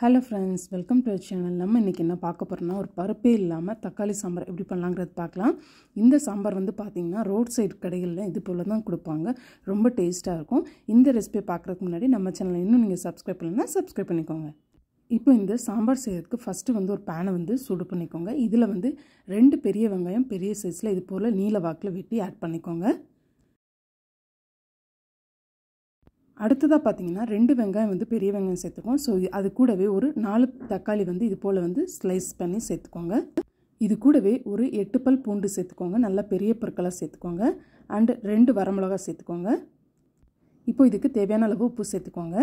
hello friends welcome to channel நம்ம இன்றைக்கி என்ன பார்க்க போகிறோம்னா ஒரு பருப்பே இல்லாமல் தக்காளி சாம்பார் எப்படி பண்ணலாங்கிறது பார்க்கலாம் இந்த சாம்பார் வந்து பார்த்திங்கன்னா ரோட் சைடு கடைகளில் இது போல் தான் கொடுப்பாங்க ரொம்ப டேஸ்ட்டாக இருக்கும் இந்த ரெசிபி பார்க்குறதுக்கு முன்னாடி நம்ம சேனலில் இன்னும் நீங்கள் சப்ஸ்கிரைப் பண்ணலைன்னா சப்ஸ்கிரைப் பண்ணிக்கோங்க இப்போ இந்த சாம்பார் செய்யறதுக்கு ஃபஸ்ட்டு வந்து ஒரு பேனை வந்து சூடு பண்ணிக்கோங்க இதில் வந்து ரெண்டு பெரிய வெங்காயம் பெரிய சைஸில் இது போல் நீல வாக்கில் வெட்டி ஆட் பண்ணிக்கோங்க அடுத்ததாக பார்த்தீங்கன்னா ரெண்டு வெங்காயம் வந்து பெரிய வெங்காயம் சேர்த்துக்கோம் ஸோ அது கூடவே ஒரு நாலு தக்காளி வந்து இது போல் வந்து ஸ்லைஸ் பண்ணி சேர்த்துக்கோங்க இது கூடவே ஒரு எட்டு பல் பூண்டு சேர்த்துக்கோங்க நல்லா பெரிய பொருட்களாக சேர்த்துக்கோங்க அண்டு ரெண்டு வரமிளகா சேர்த்துக்கோங்க இப்போ இதுக்கு தேவையான அளவு உப்பு சேர்த்துக்கோங்க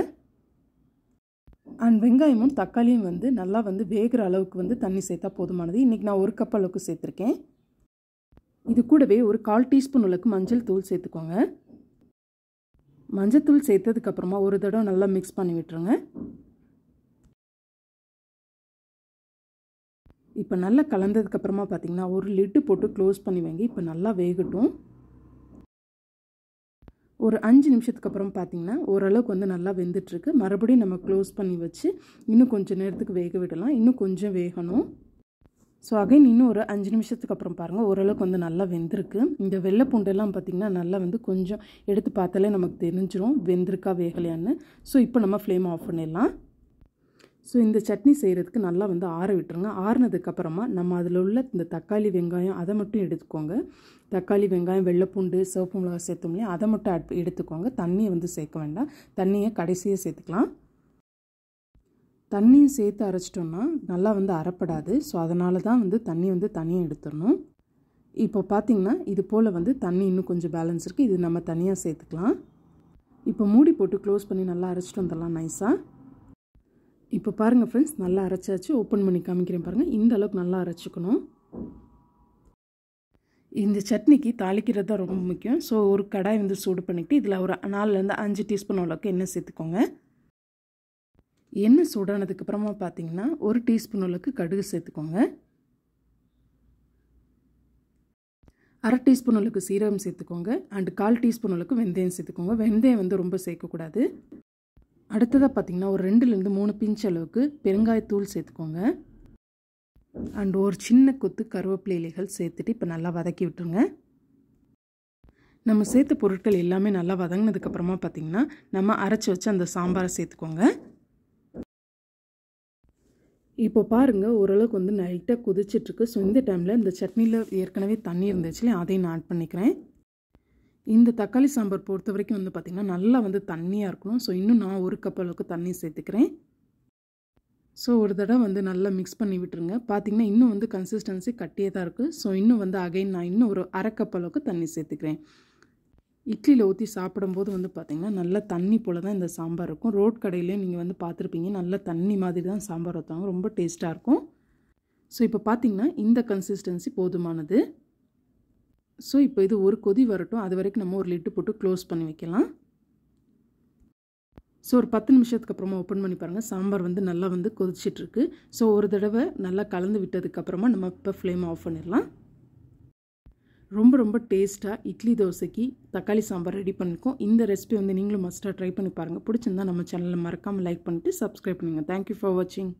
அண்ட் வெங்காயமும் தக்காளியும் வந்து நல்லா வந்து வேகிற அளவுக்கு வந்து தண்ணி சேர்த்தா போதுமானது இன்றைக்கி நான் ஒரு கப் அளவுக்கு சேர்த்துருக்கேன் இது கூடவே ஒரு கால் டீஸ்பூன் அளவுக்கு மஞ்சள் தூள் சேர்த்துக்கோங்க மஞ்சத்தூள் சேர்த்ததுக்கப்புறமா ஒரு தடவை நல்லா மிக்ஸ் பண்ணி விட்டுருங்க இப்போ நல்லா கலந்ததுக்கப்புறமா பார்த்தீங்கன்னா ஒரு லிட்டு போட்டு க்ளோஸ் பண்ணி வைங்க இப்போ நல்லா வேகட்டும் ஒரு அஞ்சு நிமிஷத்துக்கு அப்புறம் பார்த்தீங்கன்னா ஓரளவுக்கு வந்து நல்லா வெந்துட்டுருக்கு மறுபடியும் நம்ம க்ளோஸ் பண்ணி வச்சு இன்னும் கொஞ்சம் நேரத்துக்கு வேக விடலாம் இன்னும் கொஞ்சம் வேகணும் ஸோ அகைன் இன்னும் ஒரு அஞ்சு நிமிஷத்துக்கு அப்புறம் பாருங்கள் ஓரளவுக்கு வந்து நல்லா வெந்திருக்கு இந்த வெள்ளை பூண்டெல்லாம் பார்த்திங்கன்னா நல்லா வந்து கொஞ்சம் எடுத்து பார்த்தாலே நமக்கு தெரிஞ்சிடும் வெந்திருக்கா வேகலையான்னு ஸோ இப்போ நம்ம ஃப்ளேம் ஆஃப் பண்ணிடலாம் ஸோ இந்த சட்னி செய்கிறதுக்கு நல்லா வந்து ஆற விட்டுருங்க ஆறுனதுக்கப்புறமா நம்ம அதில் உள்ள இந்த தக்காளி வெங்காயம் அதை மட்டும் எடுத்துக்கோங்க தக்காளி வெங்காயம் வெள்ளைப்பூண்டு சிவப்பு மிளகாய் இல்லையா அதை மட்டும் அட் எடுத்துக்கோங்க தண்ணியை வந்து சேர்க்க வேண்டாம் தண்ணியை கடைசியாக சேர்த்துக்கலாம் தண்ணியும் சேர்த்து அரைச்சிட்டோன்னா நல்லா வந்து அரைப்படாது ஸோ அதனால தான் வந்து தண்ணி வந்து தனியாக எடுத்துடணும் இப்போ பார்த்திங்கன்னா இது போல் வந்து தண்ணி இன்னும் கொஞ்சம் பேலன்ஸ் இருக்குது இது நம்ம தனியாக சேர்த்துக்கலாம் இப்போ மூடி போட்டு க்ளோஸ் பண்ணி நல்லா அரைச்சிட்டு வந்துடலாம் நைஸாக இப்போ பாருங்கள் ஃப்ரெண்ட்ஸ் நல்லா அரைச்சாச்சு ஓப்பன் பண்ணி காமிக்கிறேன் பாருங்கள் இந்த அளவுக்கு நல்லா அரைச்சிக்கணும் இந்த சட்னிக்கு தாளிக்கிறது தான் ரொம்ப முக்கியம் ஸோ ஒரு கடாய் வந்து சூடு பண்ணிக்கிட்டு இதில் ஒரு நாலுலேருந்து அஞ்சு டீஸ்பூன் அளவுக்கு எண்ணெய் சேர்த்துக்கோங்க எண்ணெய் அப்புறமா பார்த்தீங்கன்னா ஒரு டீஸ்பூன் அளவுக்கு கடுகு சேர்த்துக்கோங்க அரை டீஸ்பூன் அளவுக்கு சீரகம் சேர்த்துக்கோங்க அண்டு கால் டீஸ்பூன் அளவுக்கு வெந்தயம் சேர்த்துக்கோங்க வெந்தயம் வந்து ரொம்ப சேர்க்கக்கூடாது அடுத்ததாக பார்த்திங்கன்னா ஒரு ரெண்டுலேருந்து மூணு பிஞ்ச் அளவுக்கு பெருங்காயத்தூள் சேர்த்துக்கோங்க அண்ட் ஒரு சின்ன கொத்து கருவேப்பிலை இலைகள் சேர்த்துட்டு இப்போ நல்லா வதக்கி விட்டுருங்க நம்ம சேர்த்த பொருட்கள் எல்லாமே நல்லா வதங்கினதுக்கப்புறமா பார்த்திங்கன்னா நம்ம அரைச்சி வச்சு அந்த சாம்பாரை சேர்த்துக்கோங்க இப்போ பாருங்கள் ஓரளவுக்கு வந்து நைட்டாக கொதிச்சிட்ருக்கு ஸோ இந்த டைமில் இந்த சட்னியில் ஏற்கனவே தண்ணி இருந்துச்சுலே அதையும் நான் ஆட் பண்ணிக்கிறேன் இந்த தக்காளி சாம்பார் பொறுத்த வரைக்கும் வந்து பார்த்திங்கன்னா நல்லா வந்து தண்ணியாக இருக்கணும் ஸோ இன்னும் நான் ஒரு கப் அளவுக்கு தண்ணி சேர்த்துக்கிறேன் ஸோ ஒரு தடவை வந்து நல்லா மிக்ஸ் பண்ணி விட்டுருங்க பார்த்திங்கன்னா இன்னும் வந்து கன்சிஸ்டன்சி கட்டியே தான் இருக்குது ஸோ இன்னும் வந்து அகைன் நான் இன்னும் ஒரு அரை கப் அளவுக்கு தண்ணி சேர்த்துக்கிறேன் இட்லியில் ஊற்றி சாப்பிடும்போது வந்து பார்த்திங்கன்னா நல்லா தண்ணி போல் தான் இந்த சாம்பார் இருக்கும் ரோட் கடையிலேயும் நீங்கள் வந்து பார்த்துருப்பீங்க நல்ல தண்ணி மாதிரி தான் சாம்பார் ஊற்றுவாங்க ரொம்ப டேஸ்ட்டாக இருக்கும் ஸோ இப்போ பார்த்திங்கன்னா இந்த கன்சிஸ்டன்சி போதுமானது ஸோ இப்போ இது ஒரு கொதி வரட்டும் அது வரைக்கும் நம்ம ஒரு லிட்டு போட்டு க்ளோஸ் பண்ணி வைக்கலாம் ஸோ ஒரு பத்து நிமிஷத்துக்கு அப்புறமா ஓப்பன் பண்ணி பாருங்கள் சாம்பார் வந்து நல்லா வந்து கொதிச்சிட்ருக்கு ஸோ ஒரு தடவை நல்லா கலந்து விட்டதுக்கப்புறமா நம்ம இப்போ ஃப்ளேம் ஆஃப் பண்ணிடலாம் ரொம்ப ரொம்ப டேஸ்ட்டாக இட்லி தோசைக்கு தக்காளி சாம்பார் ரெடி பண்ணிருக்கோம் இந்த ரெசிபி வந்து நீங்களும் மஸ்ட்டாக ட்ரை பண்ணி பாருங்கள் பிடிச்சிருந்தா நம்ம சேனலில் மறக்காமல் லைக் பண்ணிட்டு சப்ஸ்கிரைப் பண்ணுங்கள் தேங்க்யூ ஃபார் வாட்சிங்